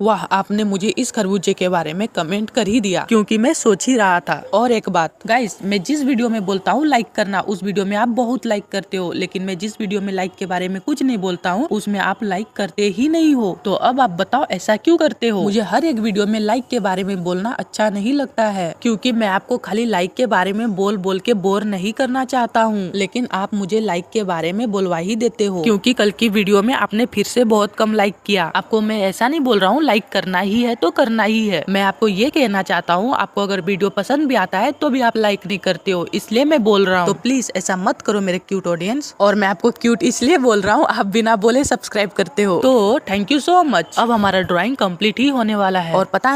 वाह आपने मुझे इस खरबूजे के बारे में कमेंट कर ही दिया क्योंकि मैं सोच ही रहा था और एक बात गाइस मैं जिस वीडियो में बोलता हूँ लाइक करना उस वीडियो में आप बहुत लाइक करते हो लेकिन मैं जिस वीडियो में लाइक के बारे में कुछ नहीं बोलता हूँ उसमें आप लाइक करते ही नहीं हो तो अब आप बताओ ऐसा क्यूँ करते हो मुझे हर एक वीडियो में लाइक के बारे में बोलना अच्छा नहीं लगता है क्यूँकी मैं आपको खाली लाइक के बारे में बोल बोल के बोर नहीं करना चाहता हूँ लेकिन आप मुझे लाइक के बारे में बोलवा ही देते हो क्यूँकी कल की वीडियो में आपने फिर से बहुत कम लाइक किया आपको मैं ऐसा नहीं बोल रहा हूँ लाइक करना ही है तो करना ही है मैं आपको ये कहना चाहता हूँ आपको अगर वीडियो पसंद भी आता है तो भी आप लाइक नहीं करते हो इसलिए मैं बोल रहा हूँ तो प्लीज ऐसा मत करो मेरे क्यूट ऑडियंस और मैं आपको क्यूट इसलिए बोल रहा हूँ आप बिना बोले सब्सक्राइब करते हो तो थैंक यू सो मच अब हमारा ड्रॉइंग कम्प्लीट ही होने वाला है और पता